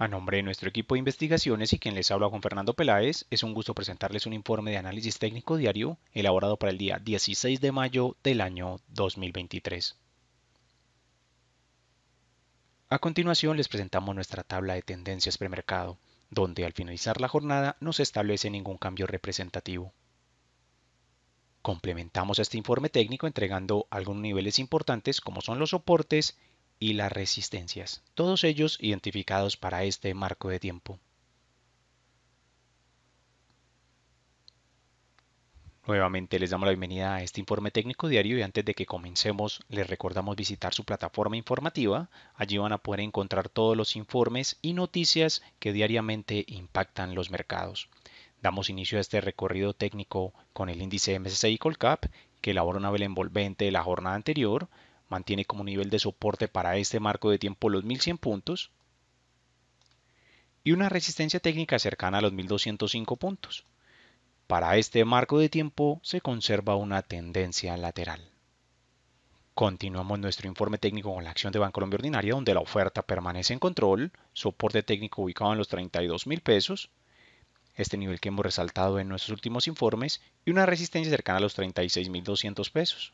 A nombre de nuestro equipo de investigaciones y quien les habla con Fernando Peláez, es un gusto presentarles un informe de análisis técnico diario elaborado para el día 16 de mayo del año 2023. A continuación les presentamos nuestra tabla de tendencias premercado, donde al finalizar la jornada no se establece ningún cambio representativo. Complementamos este informe técnico entregando algunos niveles importantes como son los soportes y las resistencias, todos ellos identificados para este marco de tiempo. Nuevamente les damos la bienvenida a este informe técnico diario y antes de que comencemos les recordamos visitar su plataforma informativa. Allí van a poder encontrar todos los informes y noticias que diariamente impactan los mercados. Damos inicio a este recorrido técnico con el índice MSCI Colcap que elabora una vela envolvente de la jornada anterior, mantiene como nivel de soporte para este marco de tiempo los 1100 puntos y una resistencia técnica cercana a los 1205 puntos. Para este marco de tiempo se conserva una tendencia lateral. Continuamos nuestro informe técnico con la acción de Banco Bancolombia Ordinaria, donde la oferta permanece en control, soporte técnico ubicado en los 32,000 pesos, este nivel que hemos resaltado en nuestros últimos informes, y una resistencia cercana a los 36.200 pesos.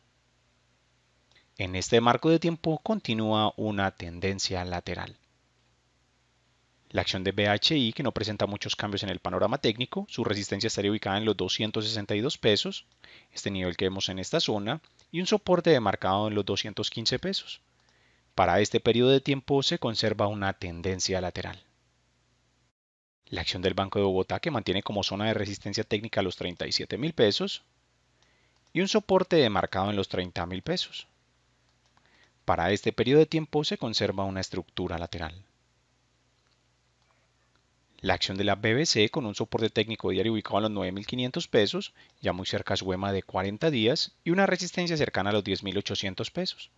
En este marco de tiempo continúa una tendencia lateral. La acción de BHI, que no presenta muchos cambios en el panorama técnico, su resistencia estaría ubicada en los 262 pesos, este nivel que vemos en esta zona, y un soporte demarcado en los 215 pesos. Para este periodo de tiempo se conserva una tendencia lateral. La acción del Banco de Bogotá, que mantiene como zona de resistencia técnica los 37 mil pesos, y un soporte demarcado en los 30 mil pesos. Para este periodo de tiempo se conserva una estructura lateral. La acción de la BBC con un soporte técnico diario ubicado a los 9.500 pesos, ya muy cerca a su EMA de 40 días y una resistencia cercana a los 10.800 pesos.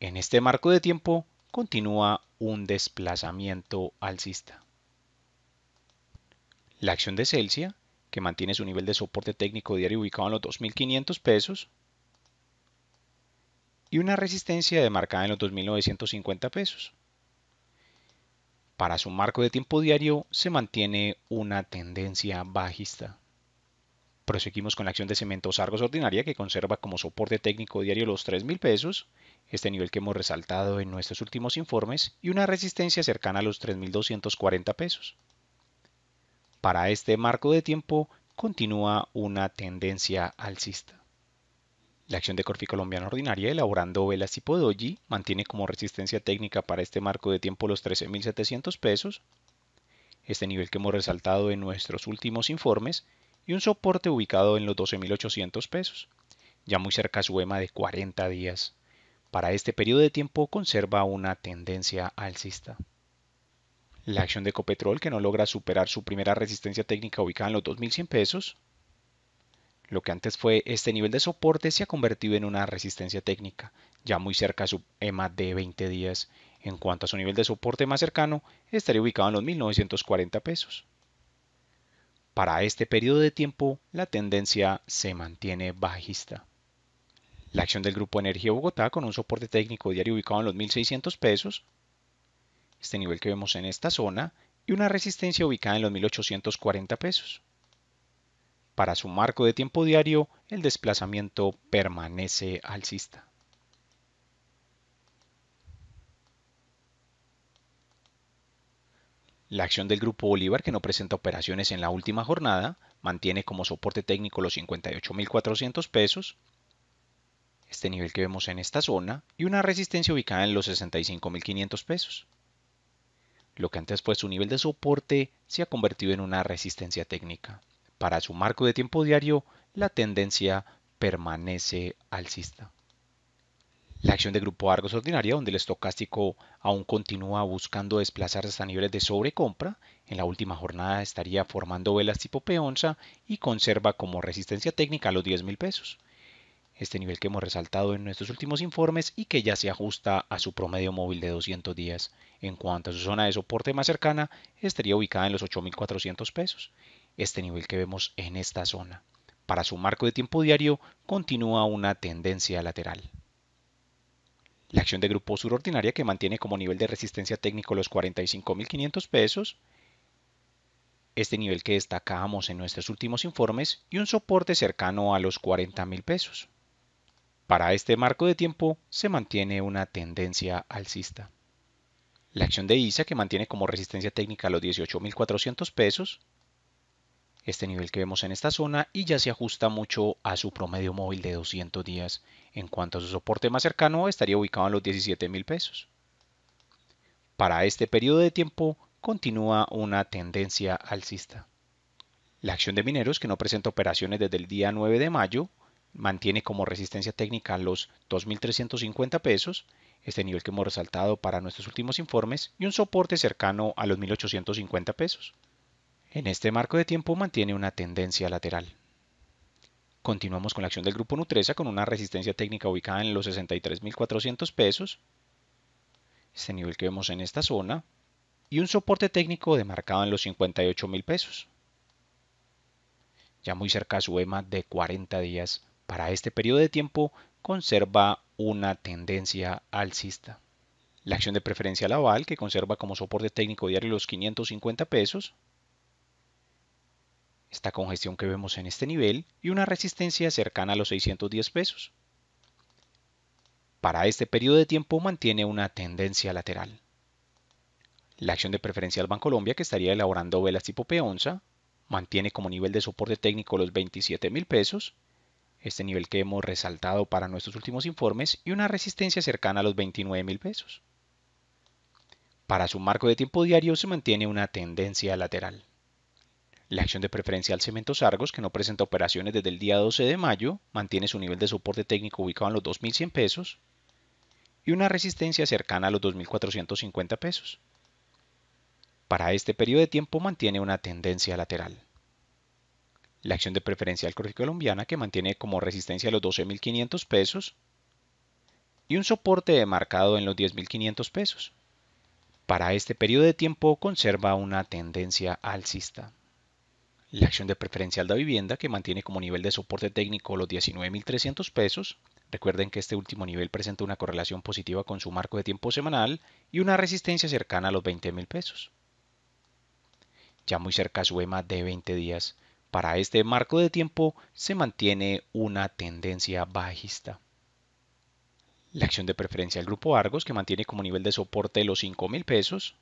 En este marco de tiempo continúa un desplazamiento alcista. La acción de Celsius que mantiene su nivel de soporte técnico diario ubicado a los 2.500 pesos, y una resistencia demarcada en los 2.950 pesos. Para su marco de tiempo diario se mantiene una tendencia bajista. Proseguimos con la acción de cementos Argos ordinaria que conserva como soporte técnico diario los 3.000 pesos, este nivel que hemos resaltado en nuestros últimos informes, y una resistencia cercana a los 3.240 pesos. Para este marco de tiempo continúa una tendencia alcista. La acción de Corfi colombiana ordinaria elaborando velas tipo doji mantiene como resistencia técnica para este marco de tiempo los 13.700 pesos, este nivel que hemos resaltado en nuestros últimos informes, y un soporte ubicado en los 12.800 pesos, ya muy cerca a su EMA de 40 días. Para este periodo de tiempo conserva una tendencia alcista. La acción de Copetrol que no logra superar su primera resistencia técnica ubicada en los 2.100 pesos, lo que antes fue este nivel de soporte se ha convertido en una resistencia técnica, ya muy cerca a su EMA de 20 días. En cuanto a su nivel de soporte más cercano, estaría ubicado en los 1940 pesos. Para este periodo de tiempo, la tendencia se mantiene bajista. La acción del Grupo Energía Bogotá con un soporte técnico diario ubicado en los 1600 pesos, este nivel que vemos en esta zona, y una resistencia ubicada en los 1840 pesos. Para su marco de tiempo diario, el desplazamiento permanece alcista. La acción del Grupo Bolívar, que no presenta operaciones en la última jornada, mantiene como soporte técnico los 58.400 pesos, este nivel que vemos en esta zona, y una resistencia ubicada en los 65.500 pesos. Lo que antes fue su nivel de soporte se ha convertido en una resistencia técnica. Para su marco de tiempo diario, la tendencia permanece alcista. La acción de grupo Argos ordinaria, donde el estocástico aún continúa buscando desplazarse hasta niveles de sobrecompra, en la última jornada estaría formando velas tipo p y conserva como resistencia técnica los 10,000 mil pesos. Este nivel que hemos resaltado en nuestros últimos informes y que ya se ajusta a su promedio móvil de 200 días. En cuanto a su zona de soporte más cercana, estaría ubicada en los 8.400 pesos este nivel que vemos en esta zona. Para su marco de tiempo diario continúa una tendencia lateral. La acción de grupo Surordinaria, que mantiene como nivel de resistencia técnico los 45.500 pesos, este nivel que destacamos en nuestros últimos informes y un soporte cercano a los 40.000 pesos. Para este marco de tiempo se mantiene una tendencia alcista. La acción de ISA que mantiene como resistencia técnica los 18.400 pesos, este nivel que vemos en esta zona y ya se ajusta mucho a su promedio móvil de 200 días. En cuanto a su soporte más cercano, estaría ubicado en los 17 mil pesos. Para este periodo de tiempo continúa una tendencia alcista. La acción de mineros, que no presenta operaciones desde el día 9 de mayo, mantiene como resistencia técnica los 2.350 pesos, este nivel que hemos resaltado para nuestros últimos informes, y un soporte cercano a los 1.850 pesos. En este marco de tiempo mantiene una tendencia lateral. Continuamos con la acción del grupo Nutresa con una resistencia técnica ubicada en los 63.400 pesos, este nivel que vemos en esta zona, y un soporte técnico demarcado en los 58.000 pesos. Ya muy cerca a su EMA de 40 días, para este periodo de tiempo conserva una tendencia alcista. La acción de preferencia Laval que conserva como soporte técnico diario los 550 pesos, esta congestión que vemos en este nivel y una resistencia cercana a los 610 pesos. Para este periodo de tiempo mantiene una tendencia lateral. La acción de preferencia del Colombia, que estaría elaborando velas tipo P11, mantiene como nivel de soporte técnico los 27 mil pesos, este nivel que hemos resaltado para nuestros últimos informes, y una resistencia cercana a los 29 mil pesos. Para su marco de tiempo diario se mantiene una tendencia lateral. La acción de preferencial Cementos Argos, que no presenta operaciones desde el día 12 de mayo, mantiene su nivel de soporte técnico ubicado en los 2.100 pesos y una resistencia cercana a los 2.450 pesos. Para este periodo de tiempo mantiene una tendencia lateral. La acción de Preferencia preferencial colombiana que mantiene como resistencia los 12.500 pesos y un soporte marcado en los 10.500 pesos. Para este periodo de tiempo conserva una tendencia alcista la acción de preferencial de vivienda que mantiene como nivel de soporte técnico los 19.300 pesos. Recuerden que este último nivel presenta una correlación positiva con su marco de tiempo semanal y una resistencia cercana a los 20.000 pesos. Ya muy cerca su EMA de 20 días. Para este marco de tiempo se mantiene una tendencia bajista. La acción de preferencia del grupo Argos que mantiene como nivel de soporte los 5.000 pesos,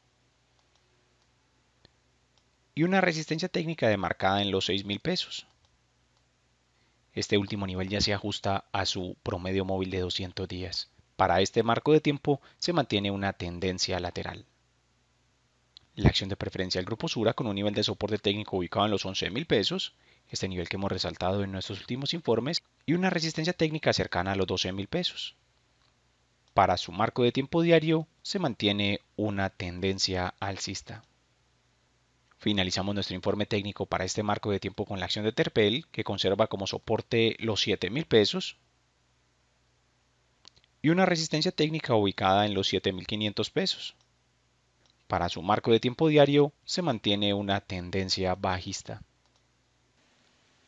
y una resistencia técnica demarcada en los 6,000 pesos. Este último nivel ya se ajusta a su promedio móvil de 200 días. Para este marco de tiempo se mantiene una tendencia lateral. La acción de preferencia del grupo Sura con un nivel de soporte técnico ubicado en los 11,000 pesos, este nivel que hemos resaltado en nuestros últimos informes, y una resistencia técnica cercana a los 12,000 pesos. Para su marco de tiempo diario se mantiene una tendencia alcista. Finalizamos nuestro informe técnico para este marco de tiempo con la acción de Terpel, que conserva como soporte los 7 mil pesos y una resistencia técnica ubicada en los 7.500 pesos. Para su marco de tiempo diario se mantiene una tendencia bajista.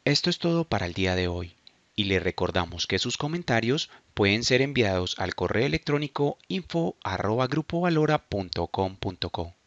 Esto es todo para el día de hoy y le recordamos que sus comentarios pueden ser enviados al correo electrónico info.grupovalora.com.co.